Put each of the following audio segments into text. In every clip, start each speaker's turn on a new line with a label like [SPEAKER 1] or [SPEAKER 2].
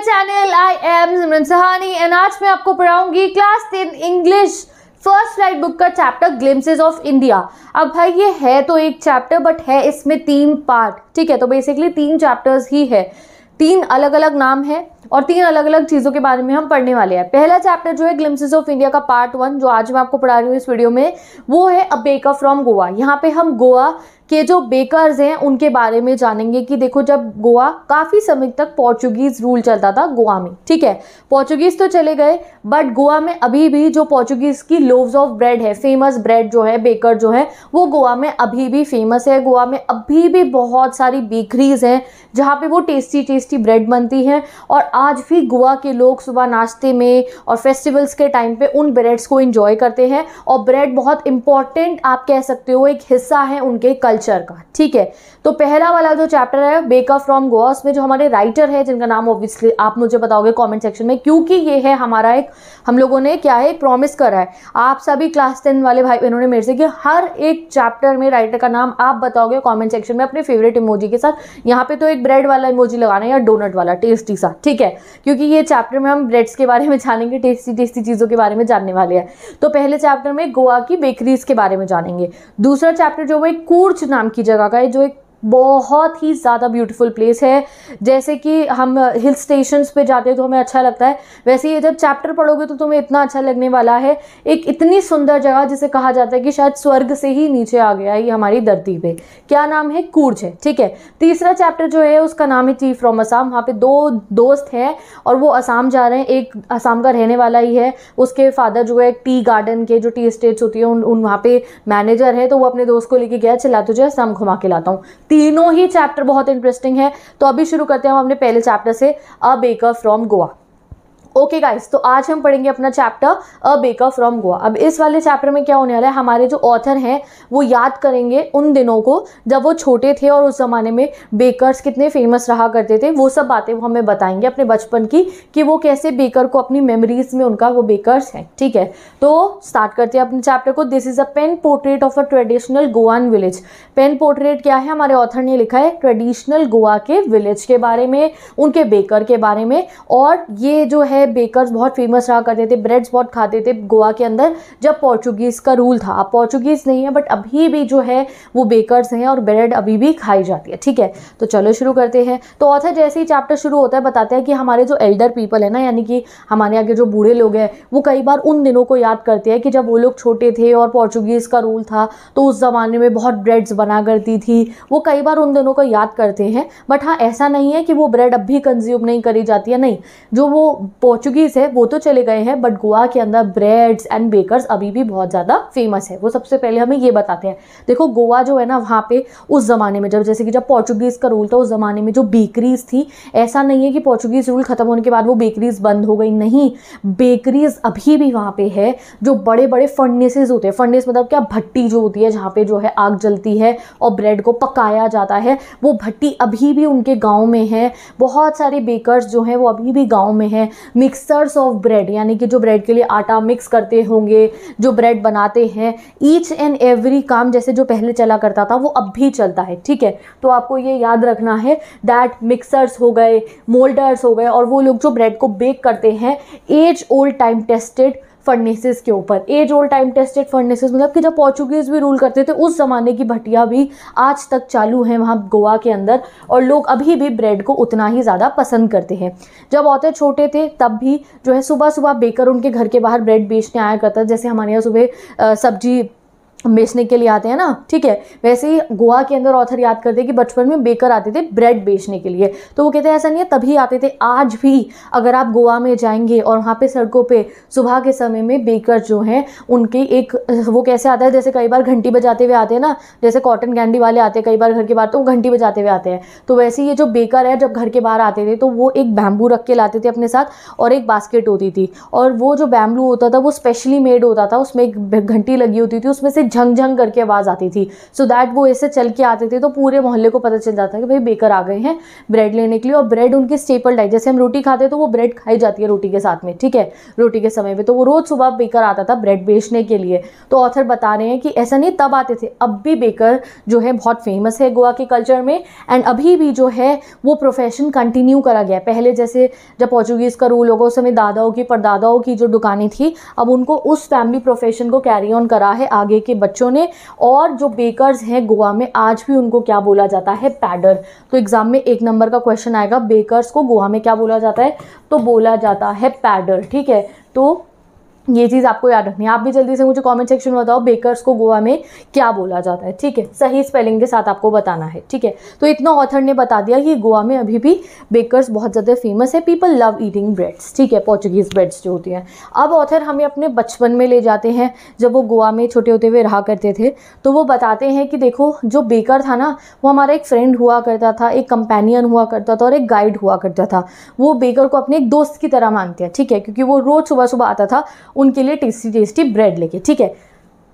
[SPEAKER 1] my channel I am Simran Sahani and आज मैं आपको पढ़ाऊंगी class ten English first flight book का चैप्टर ग्लिम्सेज ऑफ इंडिया अब भाई ये है तो एक चैप्टर बट है इसमें तीन पार्ट ठीक है तो बेसिकली तीन चैप्टर्स ही है तीन अलग अलग नाम है और तीन अलग अलग चीज़ों के बारे में हम पढ़ने वाले हैं पहला चैप्टर जो है ग्लिम्सेज ऑफ इंडिया का पार्ट वन जो आज मैं आपको पढ़ा रही हूँ इस वीडियो में वो है अबेका फ्रॉम गोवा यहाँ पे हम गोवा के जो बेकर्स हैं उनके बारे में जानेंगे कि देखो जब गोवा काफ़ी समय तक पोर्चुगीज़ रूल चलता था गोवा में ठीक है पोर्चुगीज़ तो चले गए बट गोवा में अभी भी जो पोर्चुगीज़ की लोव्स ऑफ ब्रेड है फेमस ब्रेड जो है बेकर जो है वो गोवा में अभी भी फेमस है गोवा में अभी भी बहुत सारी बेकरीज हैं जहाँ पे वो टेस्टी टेस्टी ब्रेड बनती हैं और आज भी गोवा के लोग सुबह नाश्ते में और फेस्टिवल्स के टाइम पे उन ब्रेड्स को इंजॉय करते हैं और ब्रेड बहुत इंपॉर्टेंट आप कह सकते हो एक हिस्सा है उनके कल्चर कल्चर का ठीक है तो पहला वाला जो चैप्टर है बेकअ फ्रॉम गोवा उसमें जो हमारे राइटर है जिनका नाम ऑब्वियसली आप मुझे बताओगे कॉमेंट सेक्शन में क्योंकि ये है हमारा एक हम लोगों ने क्या है प्रॉमिस करा है आप सभी क्लास टेन वाले भाई बहनों ने मेरे से कि हर एक चैप्टर में राइटर का नाम आप बताओगे कॉमेंट सेक्शन में अपने फेवरेट इमोजी के साथ यहाँ पे तो एक ब्रेड वाला इमोजी लगाना है या डोनट वाला टेस्टी सा ठीक है क्योंकि ये चैप्टर में हम ब्रेड्स के बारे में जानेंगे टेस्टी टेस्टी चीज़ों के बारे में जानने वाले हैं तो पहले चैप्टर में गोवा की बेकरीज के बारे में जानेंगे दूसरा चैप्टर जो वो एक कूर्च नाम की जगह का है जो एक बहुत ही ज़्यादा ब्यूटीफुल प्लेस है जैसे कि हम हिल स्टेशन पे जाते हैं तो हमें अच्छा लगता है वैसे ये जब चैप्टर पढ़ोगे तो तुम्हें इतना अच्छा लगने वाला है एक इतनी सुंदर जगह जिसे कहा जाता है कि शायद स्वर्ग से ही नीचे आ गया है ये हमारी धरती पे क्या नाम है कूर्ज है ठीक है तीसरा चैप्टर जो है उसका नाम है टी फ्रॉम असम वहाँ पर दो दोस्त हैं और वो असम जा रहे हैं एक असम का रहने वाला ही है उसके फादर जो है टी गार्डन के जो टी स्टेट्स होती है उन, उन वहाँ पर मैनेजर है तो वो अपने दोस्त को लेके गया चला तुझे असम घुमा के लाता हूँ तीनों ही चैप्टर बहुत इंटरेस्टिंग है तो अभी शुरू करते हैं हम अपने पहले चैप्टर से a baker from Goa okay okay guys तो आज हम पढ़ेंगे अपना chapter a baker from Goa अब इस वाले चैप्टर में क्या होने वाला है हमारे जो ऑथर हैं वो याद करेंगे उन दिनों को जब वो छोटे थे और उस ज़माने में बेकर्स कितने फेमस रहा करते थे वो सब बातें वो हमें बताएंगे अपने बचपन की कि वो कैसे बेकर को अपनी मेमोरीज में उनका वो बेकरस हैं ठीक है तो स्टार्ट करते हैं अपने चैप्टर को this is a pen portrait of a traditional Goan village pen portrait क्या है हमारे ऑथर ने लिखा है ट्रेडिशनल गोवा के विलेज के बारे में उनके बेकर के बारे में और ये जो है में बेकर्स बहुत फेमस रहा करते थे ब्रेड्स बहुत खाते थे गोवा के अंदर जब पोर्चुगीज़ का रूल था अब पोर्चुगीज़ नहीं है बट अभी भी जो है वो बेकर्स हैं और ब्रेड अभी भी खाई जाती है ठीक है तो चलो शुरू करते हैं तो ऑथर जैसे ही चैप्टर शुरू होता है बताते हैं कि हमारे जो एल्डर पीपल है ना यानी कि हमारे आगे जो बूढ़े लोग हैं वो कई बार उन दिनों को याद करते हैं कि जब वो लोग छोटे थे और पोर्चुगीज़ का रूल था तो उस ज़माने में बहुत ब्रेड्स बना करती थी वो कई बार उन दिनों को याद करते हैं बट हाँ ऐसा नहीं है कि वो ब्रेड अब भी कंज्यूम नहीं करी जाती है नहीं जो वो पोर्चुगीज है वो तो चले गए हैं बट गोवा के अंदर ब्रेड्स एंड बेकर्स अभी भी बहुत ज़्यादा फेमस है वो सबसे पहले हमें ये बताते हैं देखो गोवा जो है ना वहाँ पे उस ज़माने में जब जैसे कि जब पोर्चुगीज़ का रूल था उस ज़माने में जो बेकरीज थी ऐसा नहीं है कि पोर्चुगीज़ रूल ख़त्म होने के बाद वो बेकरीज़ बंद हो गई नहीं बेकरीज़ अभी भी वहाँ पर है जो बड़े बड़े फर्नेसेज होते हैं फर्नेस मतलब क्या भट्टी जो होती है जहाँ पर जो है आग जलती है और ब्रेड को पकाया जाता है वो भट्टी अभी भी उनके गाँव में है बहुत सारे बेकर्स जो हैं वो अभी भी गाँव में हैं मिक्सर्स ऑफ ब्रेड यानी कि जो ब्रेड के लिए आटा मिक्स करते होंगे जो ब्रेड बनाते हैं ईच एंड एवरी काम जैसे जो पहले चला करता था वो अब भी चलता है ठीक है तो आपको ये याद रखना है दैट मिक्सर्स हो गए मोल्डर्स हो गए और वो लोग जो ब्रेड को बेक करते हैं age old time tested furnaces के ऊपर age old time tested furnaces मतलब कि जब पोर्चुगीज़ भी रूल करते थे उस ज़माने की भटिया भी आज तक चालू हैं वहाँ गोवा के अंदर और लोग अभी भी ब्रेड को उतना ही ज़्यादा पसंद करते हैं जब औरतें छोटे थे तब भी जो है सुबह सुबह बेकर उनके घर के बाहर ब्रेड बेचने आया करता जैसे हमारे यहाँ सुबह सब्जी बेचने के लिए आते हैं ना ठीक है वैसे ही गोवा के अंदर ऑथर याद करते हैं कि बचपन में बेकर आते थे ब्रेड बेचने के लिए तो वो कहते हैं ऐसा नहीं है तभी आते थे आज भी अगर आप गोवा में जाएंगे और वहाँ पे सड़कों पे सुबह के समय में बेकर जो हैं उनके एक वो कैसे आता है जैसे कई बार घंटी बजाते हुए आते हैं ना जैसे कॉटन कैंडी वाले आते हैं कई बार घर के बाहर तो वो घंटी बजाते हुए आते हैं तो वैसे ये जो बेकर है जब घर के बाहर आते थे तो वो एक बैम्बू रख के लाते थे अपने साथ और एक बास्केट होती थी और वो जो बैम्बू होता था वो स्पेशली मेड होता था उसमें एक घंटी लगी होती थी उसमें से झंग झंग करके आवाज़ आती थी सो so दैट वो ऐसे चल के आते थे तो पूरे मोहल्ले को पता चल जाता है कि भाई बेकर आ गए हैं ब्रेड लेने के लिए और ब्रेड उनकी स्टेपल डाइट जैसे हम रोटी खाते हैं तो वो ब्रेड खाई जाती है रोटी के साथ में ठीक है रोटी के समय में तो वो रोज़ सुबह बेकर आता था ब्रेड बेचने के लिए तो ऑथर बता रहे हैं कि ऐसा नहीं तब आते थे अब भी बेकर जो है बहुत फेमस है गोवा के कल्चर में एंड अभी भी जो है वो प्रोफेशन कंटिन्यू करा गया पहले जैसे जब पोर्चुगीज़ का रूल होगा उस समय दादाओं की परदादाओं की जो दुकानें थी अब उनको उस फैमिली प्रोफेशन को कैरी ऑन करा है आगे के बच्चों ने और जो बेकर्स हैं गोवा में आज भी उनको क्या बोला जाता है पैडर तो एग्ज़ाम में एक नंबर का क्वेश्चन आएगा बेकर्स को गोवा में क्या बोला जाता है तो बोला जाता है पैडर ठीक है तो ये चीज़ आपको याद रखनी है आप भी जल्दी से मुझे कमेंट सेक्शन में बताओ बेकर्स को गोवा में क्या बोला जाता है ठीक है सही स्पेलिंग के साथ आपको बताना है ठीक है तो इतना ऑथर ने बता दिया कि गोवा में अभी भी बेकर्स बहुत ज़्यादा फेमस है पीपल लव ईटिंग ब्रेड्स ठीक है पोर्चुगीज़ ब्रेड्स जो होती हैं अब ऑथर हमें अपने बचपन में ले जाते हैं जब वो गोवा में छोटे होते हुए रहा करते थे तो वो बताते हैं कि देखो जो बेकर था ना वो हमारा एक फ्रेंड हुआ करता था एक कंपेनियन हुआ करता था और एक गाइड हुआ करता था वो बेकर को अपने एक दोस्त की तरह मानते हैं ठीक है क्योंकि वो रोज़ सुबह सुबह आता था उनके लिए टेस्टी टेस्टी ब्रेड लेके ठीक है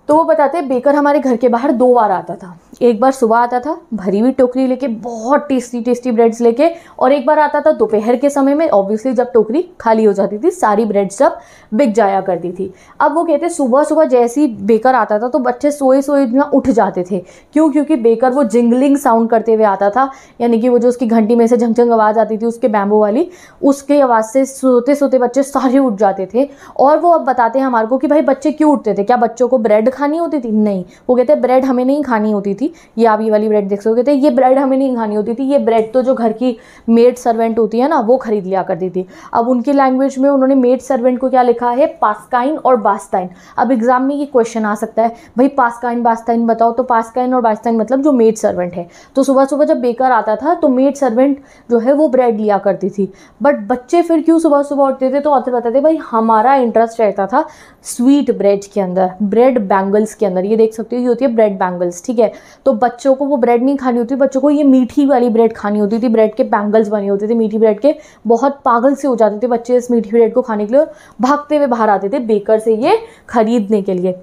[SPEAKER 1] तो वो बताते हैं बेकर हमारे घर के बाहर दो बार आता था एक बार सुबह आता था भरी हुई टोकरी लेके बहुत टेस्टी टेस्टी ब्रेड्स लेके और एक बार आता था दोपहर के समय में ऑब्वियसली जब टोकरी खाली हो जाती थी सारी ब्रेड्स सब बिक जाया करती थी अब वो कहते सुबह सुबह जैसे ही बेकर आता था तो बच्चे सोए सोए इतना उठ जाते थे क्यों क्योंकि बेकर वो जिंगलिंग साउंड करते हुए आता था यानी कि वो जो उसकी घंटी में से झंझंग आवाज़ आती थी उसके बैम्बो वाली उसके आवाज़ से सोते सोते बच्चे सारे उठ जाते थे और वो अब बताते हैं हमारे को कि भाई बच्चे क्यों उठते थे क्या बच्चों को ब्रेड खानी होती थी नहीं वो कहते हैं ब्रेड हमें नहीं खानी होती थी ये आप ये वाली ब्रेड देख सकते हो कहते ये ब्रेड हमें नहीं खानी होती थी ये ब्रेड तो जो घर की मेड सर्वेंट होती है ना वो खरीद लिया करती थी अब उनकी लैंग्वेज में उन्होंने मेड सर्वेंट को क्या लिखा है पास्काइन और बास्ताइन अब एग्जाम में ये क्वेश्चन आ सकता है भाई पास्काइन बास्ताइन बताओ तो पास्काइन और बास्ताइन मतलब जो मेड सर्वेंट है तो सुबह सुबह जब बेकर आता था तो मेड सर्वेंट जो है वो ब्रेड लिया करती थी बट बच्चे फिर क्यों सुबह सुबह उठते थे तो ऑथर बताते भाई हमारा इंटरेस्ट रहता था स्वीट ब्रेड के अंदर ब्रेड बैंक बैंगल्स के अंदर ये देख सकते हो ये होती है ब्रेड बैंगल्स ठीक है तो बच्चों को वो ब्रेड नहीं खानी होती बच्चों को ये मीठी वाली ब्रेड खानी होती थी ब्रेड के बैंगल्स बने होते थे मीठी ब्रेड के बहुत पागल से हो जाते थे बच्चे इस मीठी ब्रेड को खाने के लिए भागते हुए बाहर आते थे बेकर से ये खरीदने के लिए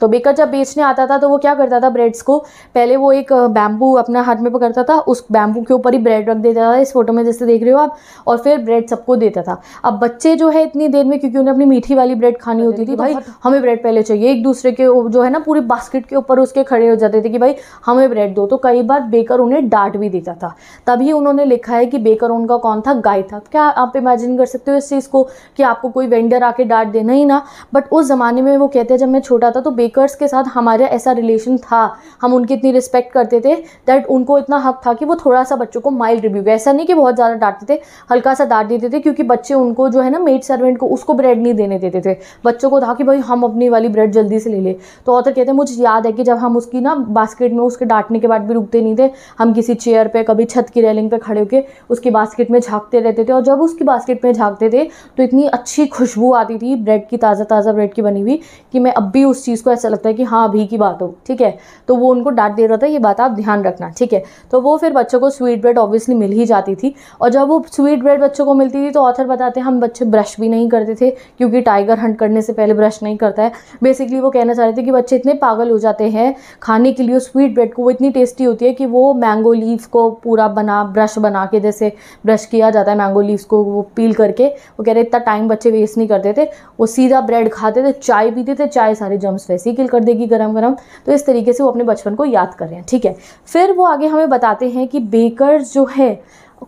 [SPEAKER 1] तो बेकर जब बेचने आता था तो वो क्या करता था ब्रेड्स को पहले वो एक बैम्बू अपने हाथ में पकड़ता था उस बैम्बू के ऊपर ही ब्रेड रख देता था इस फोटो में जैसे देख रहे हो आप और फिर ब्रेड सबको देता था अब बच्चे जो है इतनी देर में क्योंकि उन्हें अपनी मीठी वाली ब्रेड खानी होती थी भाई हमें ब्रेड पहले चाहिए एक दूसरे के जो है ना पूरे बास्केट के ऊपर उसके खड़े हो जाते थे कि भाई हमें ब्रेड दो तो कई बार बेकर उन्हें डांट भी देता था तभी उन्होंने लिखा है कि बेकर उनका कौन था गाय था क्या आप इमेजिन कर सकते हो इस चीज़ को कि आपको कोई वेंडर आके डांट देना ही ना बट उस ज़माने में वो कहते हैं जब मैं छोटा था तो मेकर्स के साथ हमारा ऐसा रिलेशन था हम उनकी इतनी रिस्पेक्ट करते थे दैट उनको इतना हक था कि वो थोड़ा सा बच्चों को माइल्ड रिव्यू ऐसा नहीं कि बहुत ज़्यादा डांटते थे हल्का सा डांट देते थे क्योंकि बच्चे उनको जो है ना मेड सर्वेंट को उसको ब्रेड नहीं देने देते थे बच्चों को था कि भाई हम अपनी वाली ब्रेड जल्दी से ले ले तो ऑथर कहते हैं मुझे याद है कि जब हम उसकी ना बास्केट में उसके डांटने के बाद भी रुकते नहीं थे हम किसी चेयर पर कभी छत की रेलिंग पर खड़े होकर उसकी बास्केट में झाँकते रहते थे और जब उसकी बास्केट में झाँकते थे तो इतनी अच्छी खुशबू आती थी ब्रेड की ताज़ा ताज़ा ब्रेड की बनी हुई कि मैं अब भी उस चीज़ को ऐसा लगता है कि हाँ अभी की बात हो ठीक है तो वो उनको डांट दे रहा था ये बात आप ध्यान रखना ठीक है तो वो फिर बच्चों को स्वीट ब्रेड ऑब्वियसली मिल ही जाती थी और जब वो स्वीट ब्रेड बच्चों को मिलती थी तो ऑथर बताते हैं हम बच्चे ब्रश भी नहीं करते थे क्योंकि टाइगर हंट करने से पहले ब्रश नहीं करता है बेसिकली वो कहना चाह रहे थे कि बच्चे इतने पागल हो जाते हैं खाने के लिए स्वीट ब्रेड को वो इतनी टेस्टी होती है कि वो मैंगो लीव्स को पूरा बना ब्रश बना के जैसे ब्रश किया जाता है मैंगो लीव्स को वो पील करके वो कह रहे इतना टाइम बच्चे वेस्ट नहीं करते थे वो सीधा ब्रेड खाते थे चाय पीते थे चाय सारे जम्स वैसे ऐसे ही किल कर देगी गरम गरम तो इस तरीके से वो अपने बचपन को याद कर रहे हैं ठीक है फिर वो आगे हमें बताते हैं कि बेकर जो है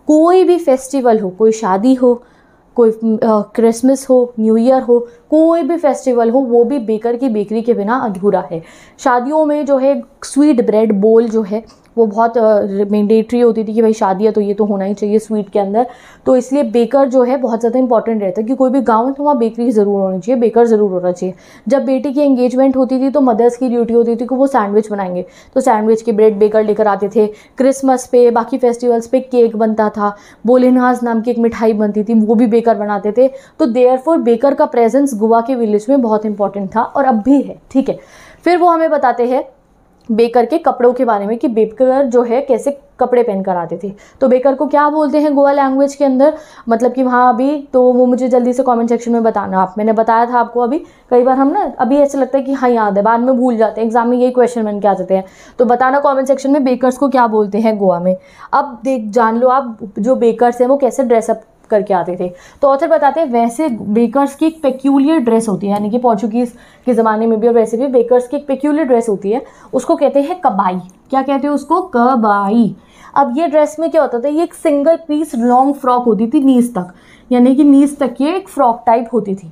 [SPEAKER 1] कोई भी फेस्टिवल हो कोई शादी हो कोई क्रिसमस हो न्यू ईयर हो कोई भी फेस्टिवल हो वो भी बेकर की बेकरी के बिना अधूरा है शादियों में जो है स्वीट ब्रेड बोल जो है वो बहुत मैंडेटरी होती थी कि भाई शादी है तो ये तो होना ही चाहिए स्वीट के अंदर तो इसलिए बेकर जो है बहुत ज़्यादा इंपॉर्टेंट रहता है कि कोई भी गाँव है तो वहाँ बेकरी ज़रूर होनी चाहिए बेकर ज़रूर होना चाहिए जब बेटी की एंगेजमेंट होती थी तो मदर्स की ड्यूटी होती थी कि वो सैंडविच बनाएंगे तो सैंडविच के ब्रेड बेकर लेकर आते थे क्रिसमस पे बाकी फेस्टिवल्स पे केक बनता था बोलेनाज नाम की एक मिठाई बनती थी वो भी बेकर बनाते थे तो देयर बेकर का प्रेजेंस गोवा के विलेज में बहुत इंपॉर्टेंट था और अब भी है ठीक है फिर वो हमें बताते हैं बेकर के कपड़ों के बारे में कि बेकर जो है कैसे कपड़े पहन कर आते थे तो बेकर को क्या बोलते हैं गोवा लैंग्वेज के अंदर मतलब कि वहाँ अभी तो वो मुझे जल्दी से कमेंट सेक्शन में बताना आप मैंने बताया था आपको अभी कई बार हम ना अभी ऐसा लगता है कि हाँ याद है बाद में भूल जाते हैं एग्जाम में यही क्वेश्चन बन के आ जाते हैं तो बताना कॉमेंट सेक्शन में बेकरस को क्या बोलते हैं गोवा में अब देख जान लो आप जो बेकरस हैं वो कैसे ड्रेसअप करके आते थे तो ऑथर बताते हैं वैसे बेकर्स की एक पेक्यूलियर ड्रेस होती है यानी कि पोर्चुगीज़ के ज़माने में भी और वैसे भी बेकर्स की एक पेक्यूलियर ड्रेस होती है उसको कहते हैं कबाई क्या कहते हैं उसको कबाई अब ये ड्रेस में क्या होता था ये एक सिंगल पीस लॉन्ग फ्रॉक होती थी नीज तक यानी कि नीज तक ये एक फ्रॉक टाइप होती थी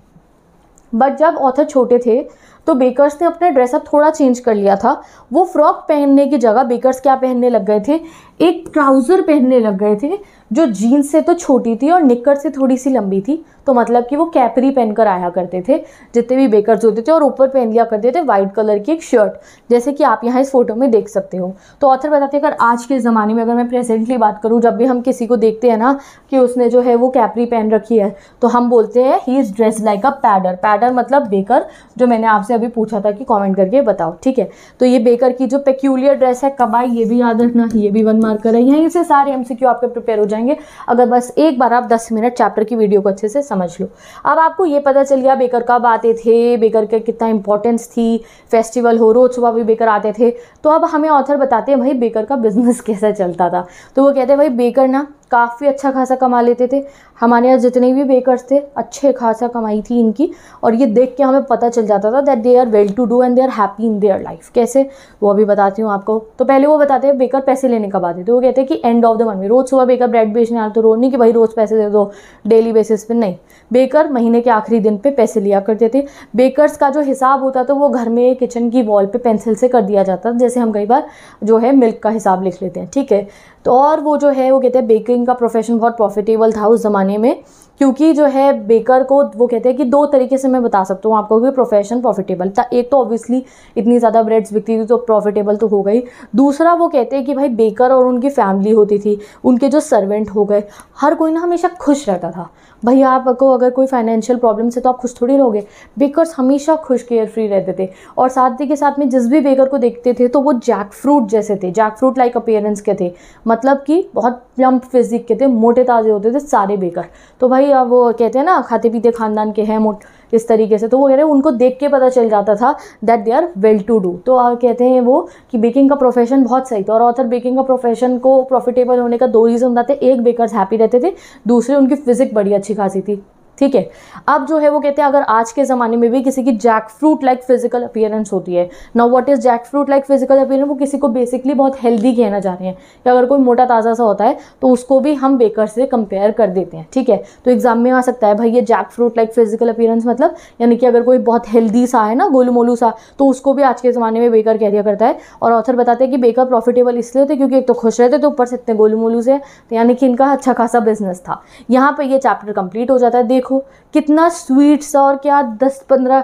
[SPEAKER 1] बट जब ऑथर छोटे थे तो बेकर्स ने अपना ड्रेसअप थोड़ा चेंज कर लिया था वो फ्रॉक पहनने की जगह बेकर्स क्या पहनने लग गए थे एक ट्राउज़र पहनने लग गए थे जो जीन्स से तो छोटी थी और निक्कर से थोड़ी सी लंबी थी तो मतलब कि वो कैपरी पहनकर आया करते थे जितने भी बेकर्स होते थे और ऊपर पहन लिया करते थे वाइट कलर की एक शर्ट जैसे कि आप यहाँ इस फोटो में देख सकते हो तो ऑथर बताते हैं अगर आज के ज़माने में अगर मैं प्रेजेंटली बात करूँ जब भी हम किसी को देखते हैं ना कि उसने जो है वो कैपरी पहन रखी है तो हम बोलते हैं he is dress like a pader pader मतलब बेकर जो मैंने आपसे अभी पूछा था कि कॉमेंट करके बताओ ठीक है तो ये बेकर की जो पेक्यूलियर ड्रेस है कबाई ये भी याद रखना ये भी वन मार्क कर मार्कर है यहीं से सारे एमसीक्यू आपके प्रिपेयर हो जाएंगे अगर बस एक बार आप 10 मिनट चैप्टर की वीडियो को अच्छे से समझ लो अब आपको ये पता चल गया बेकर कब आते थे बेकर के कितना इंपॉर्टेंस थी फेस्टिवल हो रोज सुबह भी बेकर आते थे तो अब हमें ऑथर बताते हैं भाई बेकर का बिजनेस कैसा चलता था तो वो कहते हैं भाई बेकर ना काफ़ी अच्छा खासा कमा लेते थे हमारे यहाँ जितने भी बेकर्स थे अच्छे खासा कमाई थी इनकी और ये देख के हमें पता चल जाता था that they are well to do and they are happy in their life कैसे वो अभी बताती हूँ आपको तो पहले वो बताते हैं बेकर पैसे लेने का बात है तो वो कहते हैं कि एंड ऑफ द मंथ में रोज़ सुबह बेकर ब्रेड बेचने आते तो रोज नहीं कि भाई रोज़ पैसे दे दो डेली बेसिस पर नहीं बेकर महीने के आखिरी दिन पर पैसे लिया करते थे बेकरस का जो हिसाब होता था वो घर में किचन की वॉल पर पेंसिल से कर दिया जाता था जैसे हम कई बार जो है मिल्क का हिसाब लिख लेते हैं ठीक है तो और वो जो है वो कहते हैं बेकिंग का प्रोफेशन बहुत प्रॉफिटेबल था उस ज़माने में क्योंकि जो है बेकर को वो कहते हैं कि दो तरीके से मैं बता सकता हूँ आपको कि प्रोफेशन प्रॉफिटेबल था एक तो ऑब्वियसली इतनी ज़्यादा ब्रेड्स बिकती थी तो प्रॉफिटेबल तो हो गई दूसरा वो कहते हैं कि भाई बेकर और उनकी फैमिली होती थी उनके जो सर्वेंट हो गए हर कोई ना हमेशा खुश रहता था भाई आपको अगर कोई फाइनेंशियल प्रॉब्लम से तो आप खुश थोड़ी रहोगे बेकरस हमेशा खुश केयर फ्री रहते थे और साथ ही के साथ में जिस भी बेकर को देखते थे तो वो जैक फ्रूट जैसे थे जैक फ्रूट लाइक अपेयरेंस के थे मतलब कि बहुत प्लम्प फिजिक के थे मोटे ताजे होते थे सारे बेकर तो भाई वही अब वो कहते हैं ना खाते पीते खानदान के हैं मोट इस तरीके से तो वो कह रहे हैं उनको देख के पता चल जाता था that they are well to do तो कहते हैं वो कि बेकिंग का प्रोफेशन बहुत सही था और ऑथर बेकिंग का प्रोफेशन को प्रॉफिटेबल होने का दो रीज़न बताते एक बेकर्स हैप्पी रहते थे दूसरे उनकी फिजिक बड़ी अच्छी खासी थी ठीक है अब जो है वो कहते हैं अगर आज के ज़माने में भी किसी की jackfruit like physical appearance होती है now what is jackfruit like physical appearance वो किसी को बेसिकली बहुत हेल्दी कहना चाह रहे हैं कि अगर कोई मोटा ताज़ा सा होता है तो उसको भी हम बेकर से कंपेयर कर देते हैं ठीक है तो एग्जाम में आ सकता है भाई ये jackfruit like physical appearance मतलब यानी कि अगर कोई बहुत हेल्दी सा है ना गोलमोलू मोलू सा तो उसको भी आज के ज़माने में बेकर कह दिया करता है और ऑथर बताते हैं कि बेकर प्रॉफिटेबल इसलिए होते क्योंकि एक तो खुश रहते तो ऊपर से इतने गोलू मोलू से तो यानी कि इनका अच्छा खासा बिजनेस था यहाँ पर यह चैप्टर कंप्लीट हो जाता है देख देखो कितना स्वीट सा और क्या दस पंद्रह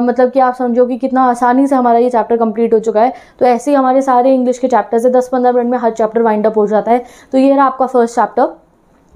[SPEAKER 1] मतलब कि आप समझो कि कितना आसानी से हमारा ये चैप्टर कंप्लीट हो चुका है तो ऐसे ही हमारे सारे इंग्लिश के चैप्टर्स है दस पंद्रह मिनट में हर चैप्टर वाइंड अप हो जाता है तो ये रहा आपका first chapter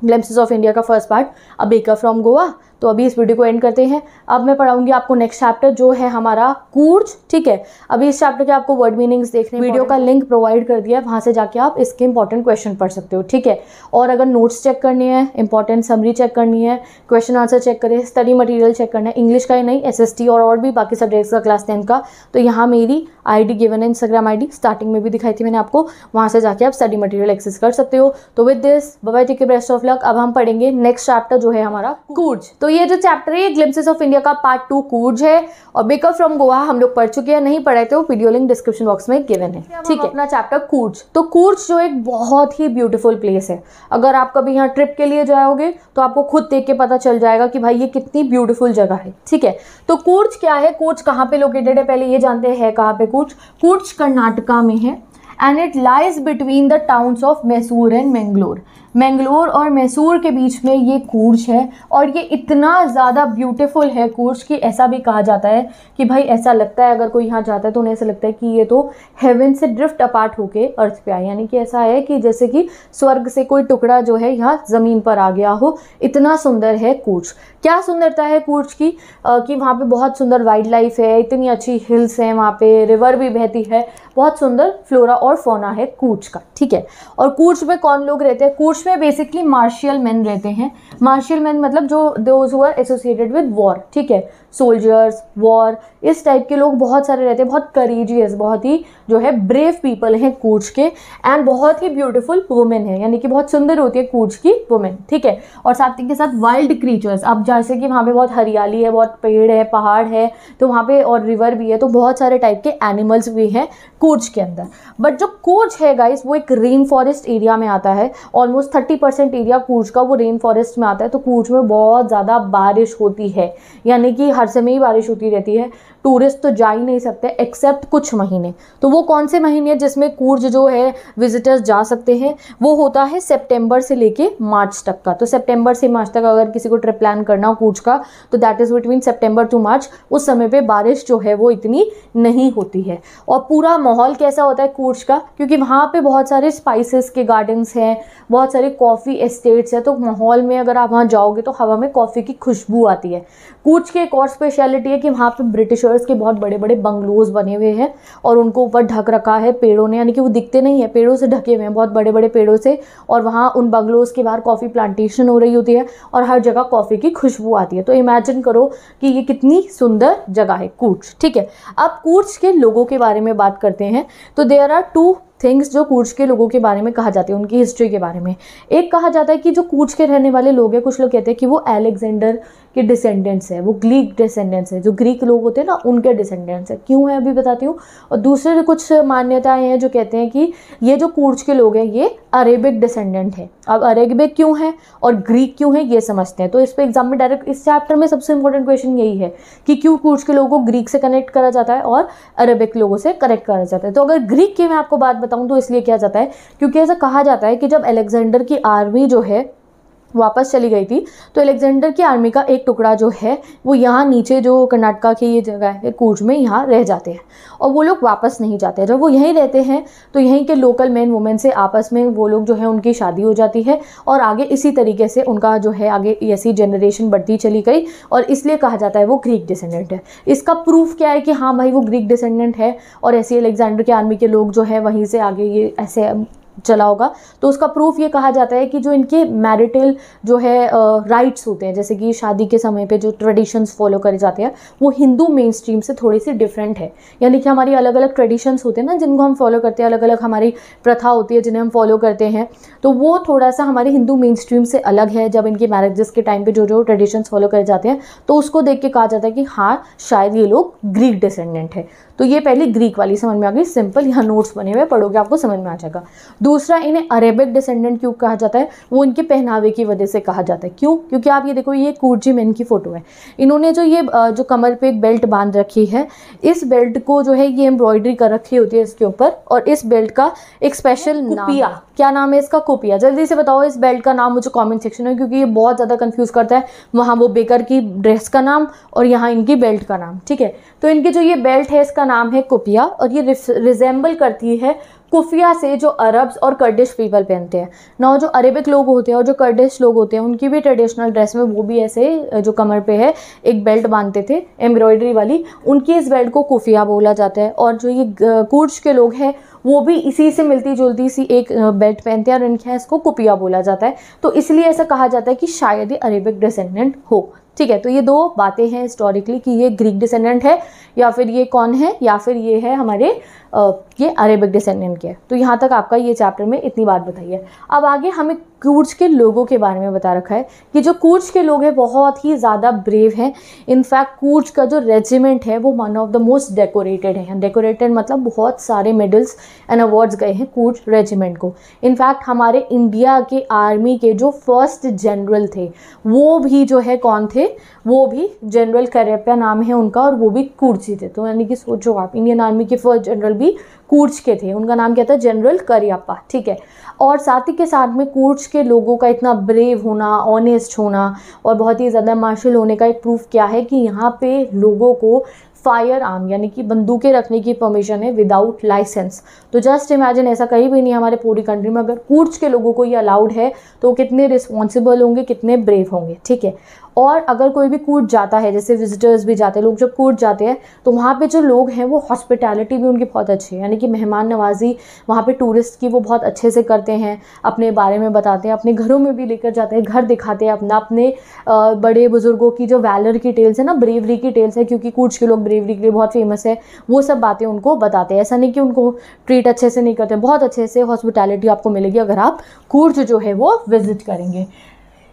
[SPEAKER 1] glimpses of India का first part a baker from Goa तो अभी इस वीडियो को एंड करते हैं अब मैं पढ़ाऊंगी आपको नेक्स्ट चैप्टर जो है हमारा कूर्ज ठीक है अभी इस चैप्टर के आपको वर्ड मीनिंग्स देखने वीडियो का लिंक प्रोवाइड कर दिया है वहाँ से जाके आप इसके इंपॉर्टेंट क्वेश्चन पढ़ सकते हो ठीक है और अगर नोट्स चेक करनी है इंपॉर्टेंट समरी चेक करनी है क्वेश्चन आंसर चेक करें स्टडी मटीरियल चेक करना है इंग्लिश का ही नहीं एस और और भी बाकी सब्जेक्ट्स का क्लास टेन का तो यहाँ मेरी आई डी गिवन है इंस्टाग्राम आई स्टार्टिंग में भी दिखाई थी मैंने आपको वहाँ से जाके आप स्टडी मटीरियल एक्सेस कर सकते हो तो with this bye bye take best of luck अब हम पढ़ेंगे नेक्स्ट चैप्टर जो है हमारा कूर्ज तो तो ये जो चैप्टर है ग्लिम्सिस ऑफ इंडिया का पार्ट टू कूज है और बेकअप फ्रॉम गोवा हम लोग पढ़ चुके हैं नहीं पढ़े थे वो वीडियो लिंक डिस्क्रिप्शन बॉक्स में गिवन है ठीक है अपना चैप्टर कूर्ज तो कूर्ज जो एक बहुत ही ब्यूटीफुल प्लेस है अगर आप कभी यहाँ ट्रिप के लिए जाओगे तो आपको खुद देख के पता चल जाएगा कि भाई ये कितनी ब्यूटीफुल जगह है ठीक है तो कूर्ज क्या है कूर्ज कहाँ पे लोकेटेड है पहले ये जानते हैं कहाँ पे कूर्ज कूर्ज कर्नाटका में है and it lies between the towns of Mysore and Mangalore Mangalore और मैसूर के बीच में ये कूर्ज है और ये इतना ज़्यादा ब्यूटीफुल है कूर्ज कि ऐसा भी कहा जाता है कि भाई ऐसा लगता है अगर कोई यहाँ जाता है तो उन्हें ऐसा लगता है कि ये तो हेवन से ड्रिफ्ट अपार्ट होके अर्थ पे आए यानी कि ऐसा है कि जैसे कि स्वर्ग से कोई टुकड़ा जो है यहाँ ज़मीन पर आ गया हो इतना सुंदर है कूर्ज क्या सुंदरता है कूर्ज की आ, कि वहाँ पर बहुत सुंदर वाइल्ड लाइफ है इतनी अच्छी हिल्स हैं वहाँ पर रिवर भी बहती है बहुत सुंदर फ्लोरा और फोना है कूर्ज का ठीक है और कूर्ज में कौन लोग रहते हैं कूर्ज में बेसिकली मार्शियल मैन रहते हैं मार्शियल मैन मतलब जो दोज हुआ एसोसिएटेड विद वॉर ठीक है सोल्जर्स वॉर इस टाइप के लोग बहुत सारे रहते हैं बहुत करेजियस बहुत ही जो है ब्रेव पीपल हैं कूच के एंड बहुत ही ब्यूटीफुल वुमेन है यानी कि बहुत सुंदर होती है कूच की वुमेन ठीक है और साथ ही के साथ वाइल्ड क्रीचर्स अब जैसे कि वहाँ पे बहुत हरियाली है बहुत पेड़ है पहाड़ है तो वहाँ पे और रिवर भी है तो बहुत सारे टाइप के एनिमल्स भी हैं कूच के अंदर बट जो कूच है गाइस वो एक रेन फॉरेस्ट एरिया में आता है ऑलमोस्ट थर्टी परसेंट एरिया कूच का वो रेन फॉरेस्ट में आता है तो कूच में बहुत ज़्यादा बारिश होती है यानी कि हर हर समय ही बारिश होती रहती है टूरिस्ट तो जा ही नहीं सकते एक्सेप्ट कुछ महीने तो वो कौन से महीने हैं जिसमें कूर्ज जो है विजिटर्स जा सकते हैं वो होता है सेप्टेम्बर से लेके मार्च तक का तो सेप्टेम्बर से मार्च तक अगर किसी को ट्रिप प्लान करना हो कूर्ज का तो that is between September to March उस समय पर बारिश जो है वो इतनी नहीं होती है और पूरा माहौल कैसा होता है कूर्ज का क्योंकि वहाँ पर बहुत सारे स्पाइसिस के गार्डन्स हैं बहुत सारे कॉफ़ी एस्टेट्स हैं तो माहौल में अगर आप वहाँ जाओगे तो हवा में कॉफ़ी की खुशबू आती है कूर्ज की एक और स्पेशलिटी है कि वहाँ पर ब्रिटिशर टॉवर्स के बहुत बड़े बड़े बंगलोज बने हुए हैं और उनको ऊपर ढक रखा है पेड़ों ने यानी कि वो दिखते नहीं है पेड़ों से ढके हुए हैं बहुत बड़े बड़े पेड़ों से और वहाँ उन बंगलोज के बाहर कॉफ़ी प्लांटेशन हो रही होती है और हर जगह कॉफ़ी की खुशबू आती है तो इमेजिन करो कि ये कितनी सुंदर जगह है कूच ठीक है अब कूच के लोगों के बारे में बात करते हैं तो देयर आर टू थिंग्स जो कूच के लोगों के बारे में कहा जाते हैं उनकी हिस्ट्री के बारे में एक कहा जाता है कि जो कूच के रहने वाले लोग हैं कुछ लोग कहते हैं कि वो एलेक्जेंडर के डिसेंडेंट्स हैं वो ग्रीक डिसेंडेंट्स हैं जो ग्रीक लोग होते हैं ना उनके डिसेंडेंट्स हैं क्यों है अभी बताती हूँ और दूसरे कुछ मान्यताएं हैं जो कहते हैं कि ये जो कूर्च के लोग हैं ये अरेबिक डिसेंडेंट है अब अरेबिक क्यों है और ग्रीक क्यों है ये समझते हैं तो इस पर एग्जाम में डायरेक्ट इस चैप्टर में सबसे इंपॉर्टेंट क्वेश्चन यही है कि क्यों कूर्च के लोगों को ग्रीक से कनेक्ट करा जाता है और अरेबिक लोगों से कनेक्ट करा जाता है तो अगर ग्रीक की मैं आपको बात बताऊँ तो इसलिए किया जाता है क्योंकि ऐसा कहा जाता है कि जब अलेक्जेंडर की आर्मी जो है वापस चली गई थी तो अलेक्जेंडर की आर्मी का एक टुकड़ा जो है वो यहाँ नीचे जो कर्नाटका की ये जगह है कूज में यहाँ रह जाते हैं और वो लोग वापस नहीं जाते जब वो यहीं रहते हैं तो यहीं के लोकल मैन वुमेन से आपस में वो लोग जो है उनकी शादी हो जाती है और आगे इसी तरीके से उनका जो है आगे ऐसी जनरेशन बढ़ती चली गई और इसलिए कहा जाता है वो ग्रीक डिसेंडेंट है इसका प्रूफ क्या है कि हाँ भाई वो ग्रीक डिसेंडेंट है और ऐसी अलेक्जेंडर के आर्मी के लोग जो है वहीं से आगे ये ऐसे चला होगा तो उसका प्रूफ ये कहा जाता है कि जो इनके मैरिटल जो है राइट्स होते हैं जैसे कि शादी के समय पे जो ट्रेडिशंस फॉलो करे जाते हैं वो हिंदू मेन स्ट्रीम से थोड़ी सी डिफरेंट है यानी कि हमारी अलग अलग ट्रेडिशंस होते हैं ना जिनको हम फॉलो करते हैं अलग अलग हमारी प्रथा होती है जिन्हें हम फॉलो करते हैं तो वो थोड़ा सा हमारे हिंदू मेन स्ट्रीम से अलग है जब इनके मैरिजेस के टाइम पर जो जो ट्रेडिशंस फॉलो करे जाते हैं तो उसको देख के कहा जाता है कि हाँ शायद ये लोग ग्रीक डिसेंडेंट है तो ये पहले ग्रीक वाली समझ में आ गई सिंपल यहाँ नोट्स बने हुए पढ़ोगे आपको समझ में आ जाएगा दूसरा इन्हें अरेबिक डिसेंडेंट क्यों कहा जाता है वो इनके पहनावे की वजह से कहा जाता है क्यों क्योंकि आप ये देखो ये कुर्जी मैन की फ़ोटो है इन्होंने जो ये जो कमर पर एक बेल्ट बांध रखी है इस बेल्ट को जो है ये एम्ब्रॉयडरी कर रखी होती है इसके ऊपर और इस बेल्ट का एक स्पेशल कुपिया क्या नाम है इसका कुपिया जल्दी से बताओ इस बेल्ट का नाम मुझे कॉमेंट सेक्शन में क्योंकि ये बहुत ज़्यादा कन्फ्यूज़ करता है वहाँ वो बेकर की ड्रेस का नाम और यहाँ इनकी बेल्ट का नाम ठीक है तो इनके जो ये बेल्ट है इसका का नाम है कुपिया और ये रिजेंबल करती है कुफिया से जो अरब्स और कर्डिश पीपल पहनते हैं नौ जो अरेबिक लोग होते हैं और जो कर्डिश लोग होते हैं उनकी भी ट्रेडिशनल ड्रेस में वो भी ऐसे जो कमर पे है एक बेल्ट बांधते थे एम्ब्रॉयडरी वाली उनकी इस बेल्ट को कुफिया बोला जाता है और जो ये कूर्ज के लोग हैं वो भी इसी से मिलती जुलती सी एक बेल्ट पहनते हैं और इनके यहाँ इसको कुपिया बोला जाता है तो इसलिए ऐसा कहा जाता है कि शायद ये अरेबिक डिसेंडेंट हो ठीक है तो ये दो बातें हैं हिस्टोरिकली कि ये ग्रीक डिसेंडेंट है या फिर ये कौन है या फिर ये है हमारे ये अरेबिक डिसेंडेंट के तो यहाँ तक आपका ये चैप्टर में इतनी बात बताइए अब आगे हमें कूर्च के लोगों के बारे में बता रखा है कि जो कूर्च के लोग हैं बहुत ही ज़्यादा ब्रेव हैं इनफैक्ट कूर्च का जो रेजिमेंट है वो one of the most decorated है डेकोरेटेड मतलब बहुत सारे मेडल्स एंड अवार्ड्स गए हैं कूर्च रेजिमेंट को इनफैक्ट हमारे इंडिया के आर्मी के जो फर्स्ट जनरल थे वो भी जो है कौन थे वो भी जनरल करेप्या नाम है उनका और वो भी कूर्ची थे तो यानी कि सोचो आप इंडियन आर्मी के फर्स्ट जनरल भी कूर्च के थे उनका नाम क्या था जनरल करियप्पा ठीक है और साथ ही के साथ में कूर्च के लोगों का इतना ब्रेव होना ऑनेस्ट होना और बहुत ही ज़्यादा मार्शल होने का एक प्रूफ क्या है कि यहाँ पे लोगों को फायर आर्म यानी कि बंदूकें रखने की परमिशन है विदाउट लाइसेंस तो जस्ट इमेजिन ऐसा कहीं भी नहीं है हमारे पूरी कंट्री में अगर कूर्च के लोगों को ये अलाउड है तो कितने रिस्पॉन्सिबल होंगे कितने ब्रेव होंगे ठीक है और अगर कोई भी कूट जाता है जैसे विजिटर्स भी जाते हैं लोग जब कूट जाते हैं तो वहाँ पे जो लोग हैं वो हॉस्पिटैलिटी भी उनकी बहुत अच्छी है यानी कि मेहमान नवाजी वहाँ पे टूरिस्ट की वो बहुत अच्छे से करते हैं अपने बारे में बताते हैं अपने घरों में भी लेकर जाते हैं घर दिखाते हैं अपना अपने बड़े बुजुर्गों की जो वैलर की टेल्स है ना ब्रेवरी की टेल्स है क्योंकि कूट के लोग डिलीवरी के लिए बहुत फेमस है वो सब बातें उनको बताते हैं ऐसा नहीं कि उनको ट्रीट अच्छे से नहीं करते बहुत अच्छे से हॉस्पिटैलिटी आपको मिलेगी अगर आप कूर्ज जो है वो विजिट करेंगे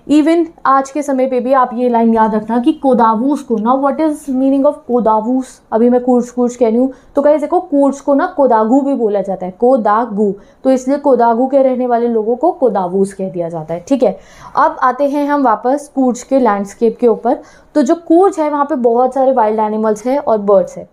[SPEAKER 1] इवन आज के समय पे भी आप ये लाइन याद रखना कि कोदावूस को ना what is meaning of Kodavas अभी मैं कूर्च कूर्च कह रही हूँ तो कहीं देखो कूर्च को ना कोदागू भी बोला जाता है कोदागू तो इसलिए कोदागू के रहने वाले लोगों को कोदावूस कह दिया जाता है ठीक है अब आते हैं हम वापस कूर्च के लैंडस्केप के ऊपर तो जो कूर्च है वहाँ पर बहुत सारे वाइल्ड एनिमल्स हैं और बर्ड्स हैं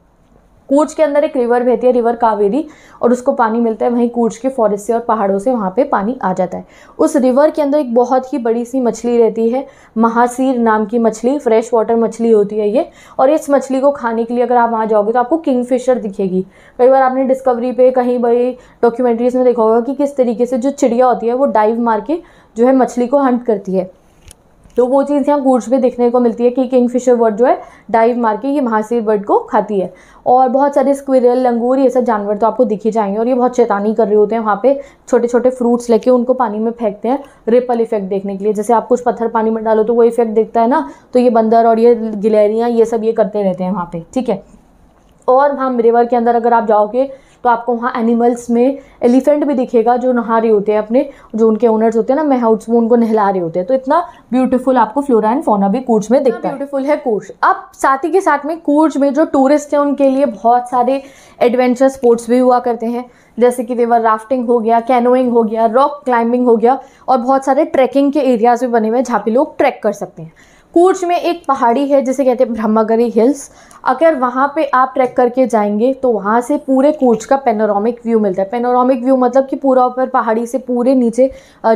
[SPEAKER 1] कूच के अंदर एक रिवर बहती है रिवर कावेरी और उसको पानी मिलता है वहीं कूच के फॉरेस्ट से और पहाड़ों से वहाँ पे पानी आ जाता है उस रिवर के अंदर एक बहुत ही बड़ी सी मछली रहती है महासीर नाम की मछली फ्रेश वाटर मछली होती है ये और इस मछली को खाने के लिए अगर आप वहाँ जाओगे तो आपको फिशर दिखेगी कई बार आपने डिस्कवरी पर कहीं बड़ी डॉक्यूमेंट्रीज में देखा होगा कि किस तरीके से जो चिड़िया होती है वो डाइव मार के जो है मछली को हंट करती है तो वो चीज़ यहाँ गुड्स में देखने को मिलती है कि किंग फिशर बर्ड जो है डाइव मार के ये महासीर बर्ड को खाती है और बहुत सारे स्क्विरल लंगूर ये सब जानवर तो आपको दिखे जाएंगे और ये बहुत चेतानी कर रहे होते हैं वहाँ पे छोटे छोटे फ्रूट्स लेके उनको पानी में फेंकते हैं रिपल इफेक्ट देखने के लिए जैसे आप कुछ पत्थर पानी में डालो तो वो इफेक्ट दिखता है ना तो ये बंदर और ये गिलहरियाँ ये सब ये करते रहते हैं वहाँ पर ठीक है और हम रिवर के अंदर अगर आप जाओगे तो आपको वहाँ एनिमल्स में एलिफेंट भी दिखेगा जो नहा रहे होते हैं अपने जो उनके ओनर्स होते हैं ना मेहाउट्स वो उनको नहला रहे होते हैं तो इतना ब्यूटीफुल आपको फ्लोरा एंड फोना भी कूर्च में दिखता है ब्यूटीफुल है कूर्च अब साथ ही के साथ में कूर्च में जो टूरिस्ट हैं उनके लिए बहुत सारे एडवेंचर स्पोर्ट्स भी हुआ करते हैं जैसे कि रिवर राफ्टिंग हो गया कैनोइंग हो गया रॉक क्लाइंबिंग हो गया और बहुत सारे ट्रैकिंग के एरियाज़ भी बने हुए हैं जहाँ पे लोग ट्रैक कर सकते हैं कूच में एक पहाड़ी है जिसे कहते हैं ब्रह्मागिरी हिल्स अगर वहाँ पे आप ट्रैक करके जाएंगे तो वहाँ से पूरे कूच का पेनोरामिक व्यू मिलता है पेनोरामिक व्यू मतलब कि पूरा ऊपर पहाड़ी से पूरे नीचे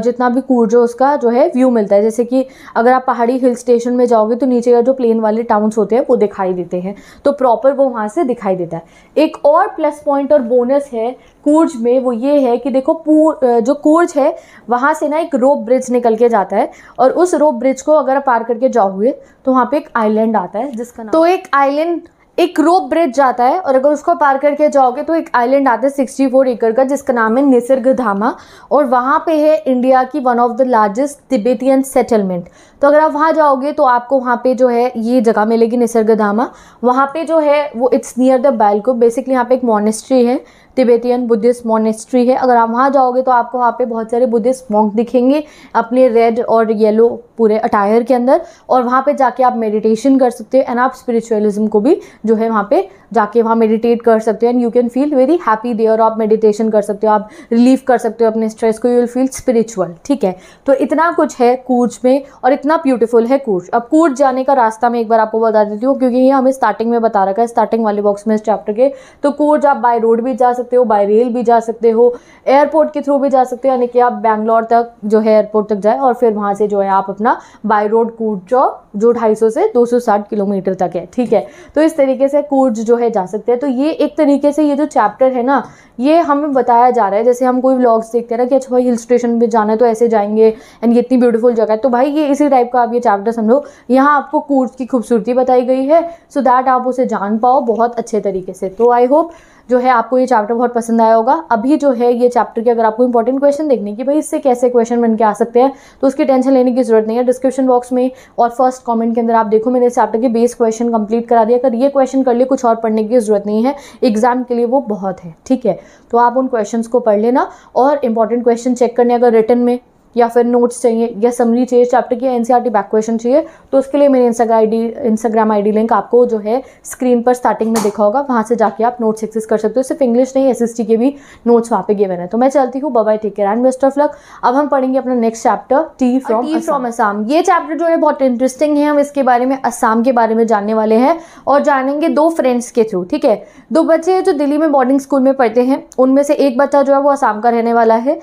[SPEAKER 1] जितना भी कूच है उसका जो है व्यू मिलता है जैसे कि अगर आप पहाड़ी हिल स्टेशन में जाओगे तो नीचे का जो प्लेन वाले टाउन्स होते हैं वो दिखाई देते हैं तो प्रॉपर वो वहाँ से दिखाई देता है एक और प्लस पॉइंट और बोनस है कूर्ज में वो ये है कि देखो पू जो कूर्ज है वहाँ से ना एक रोप ब्रिज निकल के जाता है और उस रोप ब्रिज को अगर आप पार करके जाओ जाओगे तो वहाँ पे एक आइलैंड आता है जिसका नाम तो एक आइलैंड एक रोप ब्रिज जाता है और अगर उसको पार करके जाओगे तो एक आइलैंड आता है सिक्सटी फोर एकड़ का जिसका नाम है निसर्ग धामा और वहाँ पे है इंडिया की one of the largest Tibetan settlement तो अगर आप वहाँ जाओगे तो आपको वहाँ पे जो है ये जगह मिलेगी निसर्गधामा वहाँ पे जो है वो इट्स नियर द बैलको बेसिकली यहाँ पे एक मोनेस्ट्री है तिबेतियन बुद्धिस्ट मोनेस्ट्री है अगर आप वहाँ जाओगे तो आपको वहाँ पे बहुत सारे बुद्धिस्ट मॉन्क दिखेंगे अपने रेड और येलो पूरे अटायर के अंदर और वहाँ पे जाके आप मेडिटेशन कर सकते हो एंड आप स्पिरिचुअलिज्म को भी जो है वहाँ पे जाके वहाँ मेडिटेट कर सकते हो and you can feel very happy there और आप मेडिटेशन कर सकते हो आप रिलीव कर सकते हो अपने स्ट्रेस को यू विल फील स्पिरिचुअल ठीक है तो इतना कुछ है कूच में और इतना कितना ब्यूटीफुल है कूर्च अब कूर्च जाने का रास्ता मैं एक बार आपको बता देती हूँ क्योंकि ये हमें स्टार्टिंग में बता रखा है स्टार्टिंग वाले बॉक्स में इस चैप्टर के तो कूर्च आप बाय रोड भी जा सकते हो बाय रेल भी जा सकते हो एयरपोर्ट के थ्रू भी जा सकते हो यानी कि आप बैंगलोर तक जो है एयरपोर्ट तक जाए और फिर वहाँ से जो है आप अपना बाय रोड कूर्च जो ढाई से दो किलोमीटर तक है ठीक है तो इस तरीके से कूर्च जो है जा सकते हैं तो ये एक तरीके से ये जो चैप्टर है ना ये हमें बताया जा रहा है जैसे हम कोई ब्लॉग्स देखते हैं ना कि अच्छा भाई हिल स्टेशन पर जाना है तो ऐसे जाएंगे एंड ये इतनी ब्यूटीफुल जगह है तो भाई ये इसी टाइप का आप ये चैप्टर समझो यहाँ आपको कोर्स की खूबसूरती बताई गई है सो so दैट आप उसे जान पाओ बहुत अच्छे तरीके से तो आई होप जो है आपको ये चैप्टर बहुत पसंद आया होगा अभी जो है ये चैप्टर के अगर आपको इंपॉर्टेंट क्वेश्चन देखने की भाई इससे कैसे क्वेश्चन बन के आ सकते हैं तो उसकी टेंशन लेने की जरूरत नहीं है डिस्क्रिप्शन बॉक्स में और फर्स्ट कमेंट के अंदर आप देखो मैंने इस चैप्टर के बेस क्वेश्चन कंप्लीट करा दिया अगर ये क्वेश्चन कर लिए कुछ और पढ़ने की जरूरत नहीं है एग्जाम के लिए वो बहुत है ठीक है तो आप उन क्वेश्चन को पढ़ लेना और इंपॉर्टेंट क्वेश्चन चेक करने अगर रिटर्न में या फिर नोट्स चाहिए या समरी चाहिए चैप्टर की N C R T back question चाहिए तो उसके लिए मेरे Instagram I D Instagram I D link आपको जो है स्क्रीन पर स्टार्टिंग में दिखा होगा वहाँ से जाके आप नोट्स एक्सेस कर सकते हो सिर्फ इंग्लिश नहीं एस एस टी के भी नोट्स वहाँ पे गिवन है तो मैं चलती हूँ bye take care and best of luck अब हम पढ़ेंगे अपना next chapter tea from tea from Assam ये चैप्टर जो है बहुत इंटरेस्टिंग है हम इसके बारे में असम के बारे में जानने वाले हैं और जानेंगे दो फ्रेंड्स के थ्रू ठीक है दो बच्चे जो दिल्ली में बोर्डिंग स्कूल में पढ़ते हैं उनमें से एक बच्चा जो है वो असम का रहने वाला है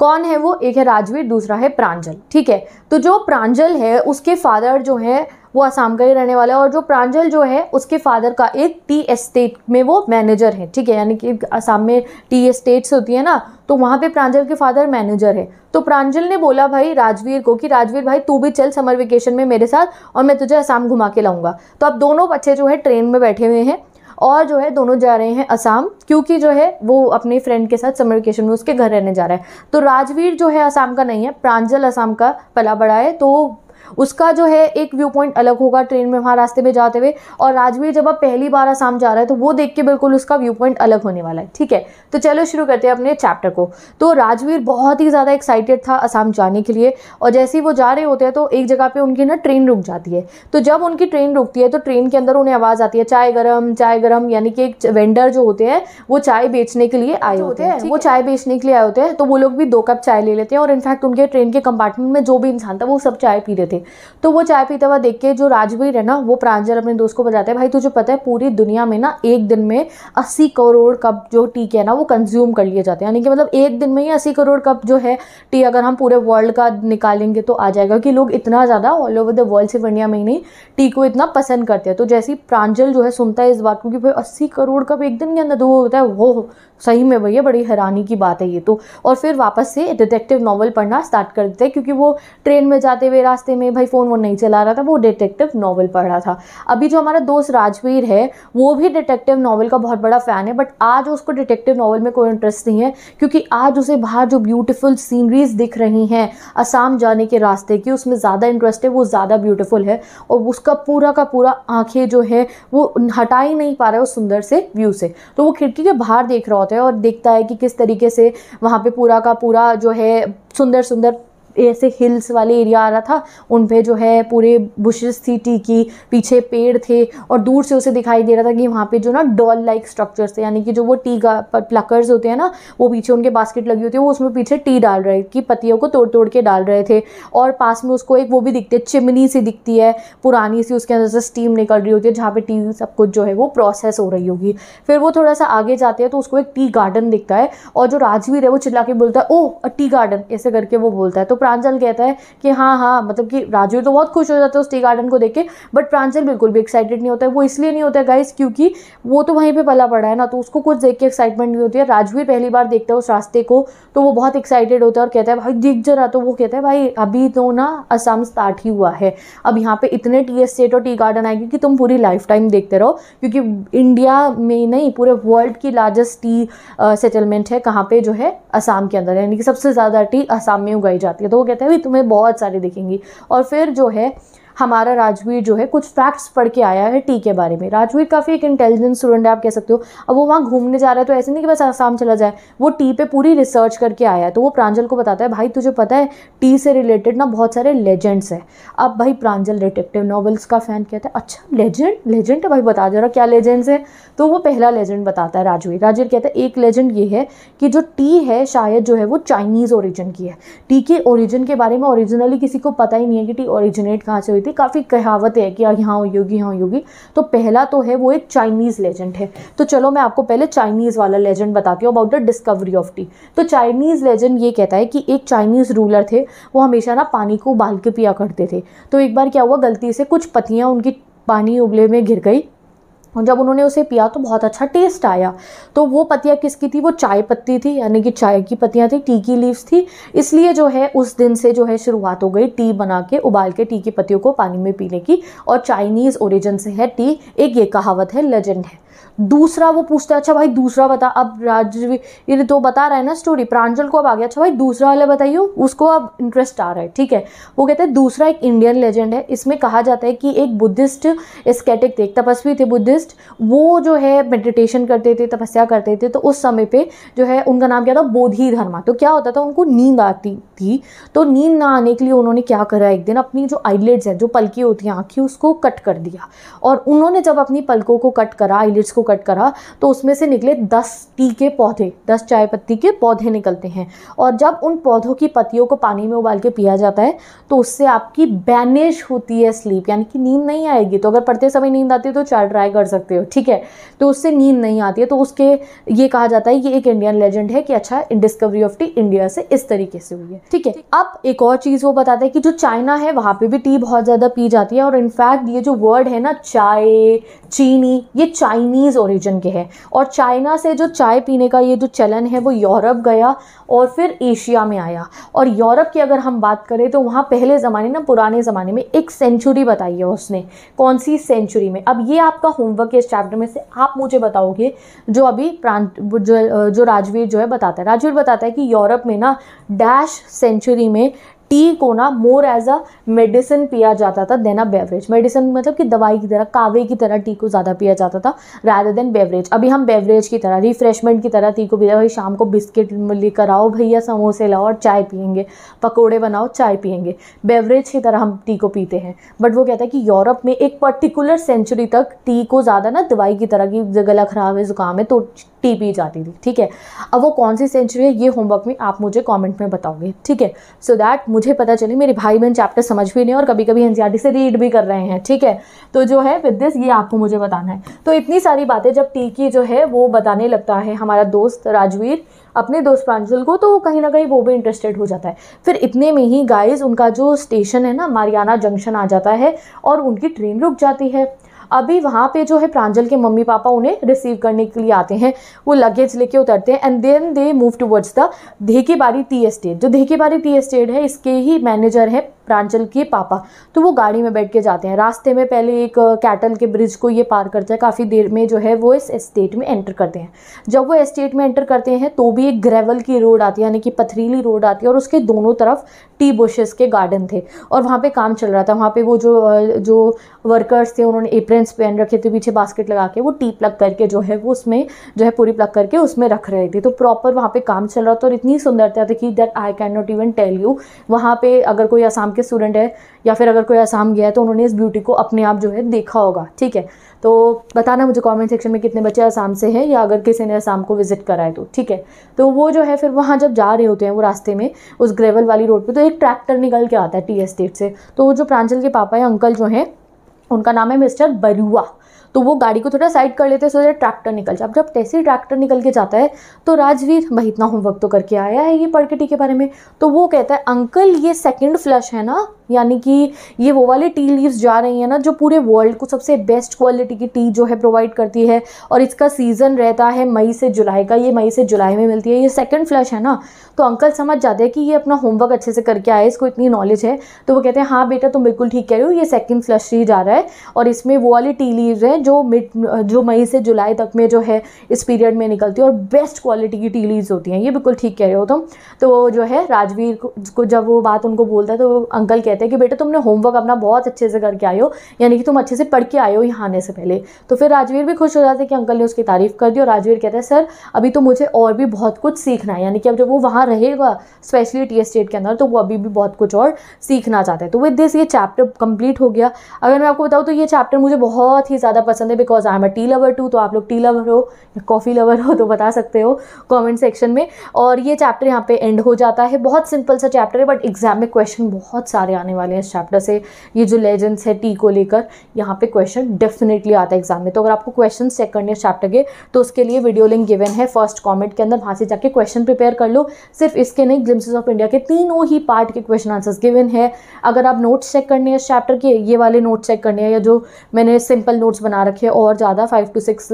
[SPEAKER 1] कौन है वो एक है राजवीर दूसरा है प्रांजल ठीक है तो जो प्रांजल है उसके फादर जो है वो आसाम का ही रहने वाला है और जो प्रांजल जो है उसके फादर का एक टी एस्टेट में वो मैनेजर है ठीक है यानी कि आसाम में टी एस्टेट्स होती है ना तो वहाँ पे प्रांजल के फादर मैनेजर है तो प्रांजल ने बोला भाई राजवीर को कि राजवीर भाई तू भी चल समर वेकेशन में मेरे साथ और मैं तुझे आसाम घुमा के लाऊंगा तो अब दोनों बच्चे जो है ट्रेन में बैठे हुए हैं और जो है दोनों जा रहे हैं असम क्योंकि जो है वो अपने फ्रेंड के साथ समर वेकेशन में उसके घर रहने जा रहा है तो राजवीर जो है असम का नहीं है प्रांजल असम का पला बड़ा है तो उसका जो है एक व्यू पॉइंट अलग होगा ट्रेन में वहाँ रास्ते में जाते हुए और राजवीर जब आप पहली बार आसाम जा रहे हैं तो वो देख के बिल्कुल उसका व्यू पॉइंट अलग होने वाला है ठीक है तो चलो शुरू करते हैं अपने चैप्टर को तो राजवीर बहुत ही ज़्यादा एक्साइटेड था आसाम जाने के लिए और जैसे ही वो जा रहे होते हैं तो एक जगह पर उनकी ना ट्रेन रुक जाती है तो जब उनकी ट्रेन रुकती है तो ट्रेन के अंदर उन्हें आवाज़ आती है चाय गर्म चाय गर्म यानी कि एक वेंडर जो होते हैं वो चाय बेचने के लिए आए होते हैं वो चाय बेचने के लिए आए होते हैं तो वो लोग भी दो कप चाय ले लेते हैं और इनफैक्ट उनके ट्रेन के कंपार्टमेंट में जो भी इंसान था वो सब चाय पी रहे थे थे तो वो चाय पीता हुआ देख के जो राजवीर है ना वो प्रांजल अपने दोस्त को बताते हैं भाई तुझे पता है पूरी दुनिया में ना एक दिन में अस्सी करोड़ कप जो टी के है ना वो कंज्यूम कर लिए जाते हैं यानी कि मतलब एक दिन में ही अस्सी करोड़ कप जो है टी अगर हम पूरे वर्ल्ड का निकालेंगे तो आ जाएगा कि लोग इतना ज़्यादा ऑल ओवर द वर्ल्ड सिर्फ इंडिया में ही नहीं टी को इतना पसंद करते हैं तो जैसे ही प्रांजल जो है सुनता है इस बात को कि भाई अस्सी करोड़ कप एक दिन के अंदर दो तो होता है वो सही में भैया बड़ी हैरानी की बात है ये तो और फिर वापस से डिटेक्टिव नॉवल पढ़ना स्टार्ट कर देते हैं क्योंकि वो ट्रेन में जाते हुए रास्ते में में भाई फ़ोन वो नहीं चला रहा था वो डिटेक्टिव नावल पढ़ रहा था अभी जो हमारा दोस्त राजवीर है वो भी डिटेक्टिव नावल का बहुत बड़ा फ़ैन है बट आज उसको डिटेक्टिव नावल में कोई इंटरेस्ट नहीं है क्योंकि आज उसे बाहर जो ब्यूटीफुल सीनरीज दिख रही हैं आसाम जाने के रास्ते की उसमें ज़्यादा इंटरेस्ट है वो ज़्यादा ब्यूटीफुल है और उसका पूरा का पूरा आंखें जो है वो हटा ही नहीं पा रहा है उस सुंदर से व्यू से तो वो खिड़की के बाहर देख रहा होता है और देखता है कि किस तरीके से वहाँ पर पूरा का पूरा जो है सुंदर सुंदर ऐसे हिल्स वाले एरिया आ रहा था उन पे जो है पूरे बुशेस थी टी की पीछे पेड़ थे और दूर से उसे दिखाई दे रहा था कि वहाँ पे जो ना डॉल लाइक स्ट्रक्चर थे यानी कि जो वो टी का प्लकर्स होते हैं ना वो पीछे उनके बास्केट लगी होती है वो उसमें पीछे टी डाल रहे कि पतियों को तोड़ तोड़ के डाल रहे थे और पास में उसको एक वो भी दिखती है चिमनी सी दिखती है पुरानी सी उसके अंदर से स्टीम निकल रही होती है जहाँ पे टी सब कुछ जो है वो प्रोसेस हो रही होगी फिर वो थोड़ा सा आगे जाते हैं तो उसको एक टी गार्डन दिखता है और जो राजवीर है वो चिल्ला के बोलता है ओ टी गार्डन ऐसे करके वो बोलता है तो प्रांजल कहता है कि हाँ हाँ मतलब कि राजू तो बहुत खुश हो जाता है उस टी गार्डन को देख के बट प्रांजल बिल्कुल भी एक्साइटेड नहीं होता है वो इसलिए नहीं होता है गाइस क्योंकि वो तो वहीं पर पला पड़ा है ना तो उसको कुछ देख के एक्साइटमेंट नहीं होती है राजवीर पहली बार देखता है उस रास्ते को तो वो बहुत एक्साइटेड होता है और कहता है भाई दिख जरा तो वो कहता है भाई अभी तो ना असम स्टार्ट ही हुआ है अब यहाँ पे इतने टी एस्टेट और टी गार्डन आएंगे कि तुम पूरी लाइफ टाइम देखते रहो क्योंकि इंडिया में नहीं पूरे वर्ल्ड की लार्जेस्ट टी सेटलमेंट है कहाँ पे जो है असम के अंदर यानी कि सबसे ज़्यादा टी असम में उगाई जाती है तो वो गया था अभी तुम्हें बहुत सारी दिखेंगी और फिर जो है हमारा राजवीर जो है कुछ फैक्ट्स पढ़ के आया है टी के बारे में राजवीर काफ़ी एक इंटेलिजेंट स्टूडेंट है आप कह सकते हो अब वो वहाँ घूमने जा रहा है तो ऐसे नहीं कि बस आसाम चला जाए वो टी पे पूरी रिसर्च करके आया है तो वो प्रांजल को बताता है भाई तुझे पता है टी से रिलेटेड ना बहुत सारे लेजेंड्स हैं अब भाई प्रांजल डिटेक्टिव नॉवल्स का फ़ैन कहता है अच्छा लेजेंड लेजेंड है भाई बता जरा क्या लेजेंड्स है तो वो पहला लेजेंड बताता है राजवीर राजवीर कहता है एक लेजेंड ये है कि जो टी है शायद जो है वो चाइनीज़ ओरिजिन की है टी के ओरिजिन के बारे में ओरिजिनली किसी को पता ही नहीं है कि टी ओरिजिनेट कहाँ से हुई थी काफ़ी कहावतें हैं कि यहाँ योगी यहाँ योगी तो पहला तो है वो एक चाइनीज़ लेजेंड है तो चलो मैं आपको पहले चाइनीज़ वाला लेजेंड बताती हूँ about the discovery of tea तो चाइनीज़ लेजेंड ये कहता है कि एक चाइनीज़ रूलर थे वो हमेशा ना पानी को उबाल के पिया करते थे तो एक बार क्या हुआ गलती से कुछ पतियाँ उनकी पानी उबले में गिर गई जब उन्होंने उसे पिया तो बहुत अच्छा टेस्ट आया तो वो पत्तियाँ किसकी थी वो चाय पत्ती थी यानी कि चाय की पत्तियाँ थी टी की लीव्स थी इसलिए जो है उस दिन से जो है शुरुआत हो गई टी बना के उबाल के टी की पत्तियों को पानी में पीने की और चाइनीज़ ओरिजिन से है टी एक ये कहावत है लेजेंड है दूसरा वो पूछता है अच्छा भाई दूसरा बता अब राजवीर तो बता रहा है ना स्टोरी प्रांजल को अब आ गया अच्छा भाई दूसरा वाला बताइए उसको अब इंटरेस्ट आ रहा है ठीक है वो कहते हैं दूसरा एक इंडियन लेजेंड है इसमें कहा जाता है कि एक बुद्धिस्ट स्केटिक थे एक तपस्वी थे बुद्धिस्ट बुद्धिस्ट वो जो है मेडिटेशन करते थे तपस्या करते थे तो उस समय पे जो है उनका नाम क्या था बोधि धर्मा तो क्या होता था उनको नींद आती थी तो नींद ना आने के लिए उन्होंने क्या करा एक दिन अपनी जो आईलेट्स हैं जो पलकी होती हैं आँखें उसको कट कर दिया और उन्होंने जब अपनी पलकों को कट करा आईलेट्स को कट करा तो उसमें से निकले दस टी के पौधे दस चाय पत्ती के पौधे निकलते हैं और जब उन पौधों की पत्तियों को पानी में उबाल के पिया जाता है तो उससे आपकी बैनिश होती है स्लीप यानी कि नींद नहीं आएगी तो अगर पढ़ते समय नींद आती है तो चार ट्राई कर कर सकते हो ठीक है तो उससे नींद नहीं आती है तो उसके ये कहा जाता है ये एक इंडियन लेजेंड है कि अच्छा डिस्कवरी ऑफ टी इंडिया से इस तरीके से हुई है ठीक है अब एक और चीज़ वो बताता है कि जो चाइना है वहां पे भी टी बहुत ज़्यादा पी जाती है और इनफैक्ट ये जो वर्ड है ना चाय चीनी ये चाइनीज़ ओरिजिन के है और चाइना से जो चाय पीने का ये जो चलन है वो यूरोप गया और फिर एशिया में आया और यूरोप की अगर हम बात करें तो वहाँ पहले ज़माने ना पुराने ज़माने में एक सेंचुरी बताई है उसने कौन सी सेंचुरी में अब ये आपका होम होमवर्क के इस चैप्टर में से आप मुझे बताओगे जो अभी प्रांत जो जो राजवीर जो है बताता है राजवीर बताता है कि यूरोप में ना डैश सेंचुरी में टी को ना मोर एज अ मेडिसिन पिया जाता था देन अ बेवरेज मेडिसिन मतलब कि दवाई की तरह कावे की तरह टी को ज़्यादा पिया जाता था रैदर देन बेवरेज अभी हम बेवरेज की तरह रिफ्रेशमेंट की तरह टी को पीते भाई शाम को बिस्किट लेकर आओ भैया समोसे लाओ और चाय पियेंगे पकौड़े बनाओ चाय पियेंगे बेवरेज की तरह हम टी को पीते हैं बट वो कहता है कि यूरोप में एक पर्टिकुलर सेंचुरी तक टी को ज़्यादा ना दवाई की तरह की गला खराब है ज़ुकाम है तो टी पी जाती थी ठीक है अब वो कौन सी सेंचुरी है ये होमवर्क में आप मुझे कॉमेंट में बताओगे ठीक है सो दैट मुझे पता चले मेरे भाई बहन चैप्टर समझ भी नहीं और कभी कभी एन से रीड भी कर रहे हैं ठीक है तो जो है विद दिस ये आपको मुझे बताना है तो इतनी सारी बातें जब टी की जो है वो बताने लगता है हमारा दोस्त राजवीर अपने दोस्त प्रांजल को तो कहीं ना कहीं वो भी इंटरेस्टेड हो जाता है फिर इतने में ही गाइज उनका जो स्टेशन है ना मारियाना जंक्शन आ जाता है और उनकी ट्रेन रुक जाती है अभी वहाँ पे जो है प्रांजल के मम्मी पापा उन्हें रिसीव करने के लिए आते हैं वो लगेज लेके उतरते हैं and then they move towards the Bari tea estate जो बारी टी एस्टेट है इसके ही मैनेजर है प्रांजल के पापा तो वो गाड़ी में बैठ के जाते हैं रास्ते में पहले एक कैटल के ब्रिज को ये पार करते हैं काफ़ी देर में जो है वो इस एस्टेट में एंटर करते हैं जब वो एस्टेट में एंटर करते हैं तो भी एक ग्रेवल की रोड आती है यानी कि पथरीली रोड आती है और उसके दोनों तरफ टी बुशेस के गार्डन थे और वहाँ पर काम चल रहा था वहाँ पर वो जो जो वर्कर्स थे उन्होंने अप्रैल ड्रेंस पेन रखे थे पीछे बास्केट लगा के वो टी प्लग करके जो है वो उसमें जो है पूरी प्लग करके उसमें रख रहे थे तो प्रॉपर वहाँ पे काम चल रहा था और इतनी सुंदरता थी कि that I can not even tell you वहाँ पे अगर कोई आसाम के स्टूडेंट है या फिर अगर कोई आसाम गया है तो उन्होंने इस ब्यूटी को अपने आप जो है देखा होगा ठीक है तो बताना मुझे कमेंट सेक्शन में कितने बच्चे आसाम से हैं या अगर किसी ने आसाम को विज़िट करा है तो ठीक है तो वो जो है फिर वहाँ जब जा रहे होते हैं वो रास्ते में उस ग्रेवल वाली रोड पे तो एक ट्रैक्टर निकल के आता है टी एस्टेट से तो वो जो प्रांजल के पापा या अंकल जो हैं उनका नाम है मिस्टर बरुआ तो वो गाड़ी को थोड़ा साइड कर लेते हैं सो ट्रैक्टर निकल जाए अब जब तैसे ट्रैक्टर निकल के जाता है तो राजवीर भाई इतना होमवर्क तो करके आया है ये पढ़ के के बारे में तो वो कहता है अंकल ये सेकंड फ्लश है ना यानी कि ये वो वाले टी लीव्स जा रही हैं ना जो पूरे वर्ल्ड को सबसे बेस्ट क्वालिटी की टी जो है प्रोवाइड करती है और इसका सीज़न रहता है मई से जुलाई का ये मई से जुलाई में मिलती है ये सेकंड फ्लश है ना तो अंकल समझ जाते हैं कि ये अपना होमवर्क अच्छे से करके आए इसको इतनी नॉलेज है तो वो कहते हैं हाँ बेटा तुम बिल्कुल ठीक कह रहे हो ये सेकेंड फ्लश ही जा रहा है और इसमें वो वाली टी लीव्स हैं जो मिड जो मई से जुलाई तक में जो है इस पीरियड में निकलती है और बेस्ट क्वालिटी की टी लीव्स होती हैं ये बिल्कुल ठीक कह रहे हो तुम तो वो जो है राजवीर को जब वो बात उनको बोलता है तो अंकल कहते कहते हैं कि बेटा तुमने होमवर्क अपना बहुत अच्छे से करके आए हो यानी कि तुम अच्छे से पढ़ के आए हो यहाँ आने से पहले तो फिर राजवीर भी खुश हो जाते हैं कि अंकल ने उसकी तारीफ़ कर दी और राजवीर कहता है सर अभी तो मुझे और भी बहुत कुछ सीखना है यानी कि अब जब वो वहाँ रहेगा स्पेशली टी स्टेट के अंदर तो वो अभी भी बहुत कुछ और सीखना चाहते हैं तो विद दिस ये चैप्टर कंप्लीट हो गया अगर मैं आपको बताऊँ तो ये चैप्टर मुझे बहुत ही ज़्यादा पसंद है because I am a tea lover too तो आप लोग टी लवर हो या कॉफ़ी लवर हो तो बता सकते हो कॉमेंट सेक्शन में और ये चैप्टर यहाँ पे एंड हो जाता है बहुत सिंपल सा चैप्टर है बट एग्जाम में क्वेश्चन बहुत सारे आने आने वाले हैं इस चैप्टर से ये जो लेजेंड्स है टी को लेकर यहाँ पे क्वेश्चन डेफिनेटली आता है एग्जाम में तो अगर आपको क्वेश्चन चेक करने इस चैप्टर के तो उसके लिए वीडियो लिंक गिवन है फर्स्ट कॉमेंट के अंदर वहाँ से जाके क्वेश्चन प्रिपेयर कर लो सिर्फ इसके नहीं ग्लिम्स ऑफ इंडिया के तीनों ही पार्ट के क्वेश्चन आंसर्स गिवन है अगर आप नोट्स चेक करने हैं इस चैप्टर के ये वाले नोट्स चेक करने हैं या जो मैंने सिंपल नोट्स बना रखे और ज़्यादा फाइव टू सिक्स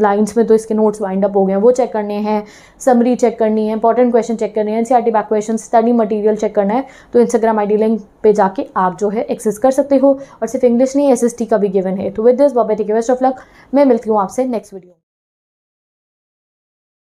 [SPEAKER 1] लाइन्स में तो इसके नोट्स वाइंड अप हो गए हैं वो चेक करने हैं समरी चेक करनी है इंपॉर्टेंट क्वेश्चन चेक करने हैं CRT back question study material check करना है तो इंस्टाग्राम आई डी लिंक पे जाके आप जो है एक्सेस कर सकते हो और सिर्फ इंग्लिश नहीं एस एस टी का भी गिवन है तो with this bye bye take best of luck मैं मिलती हूँ आपसे नेक्स्ट वीडियो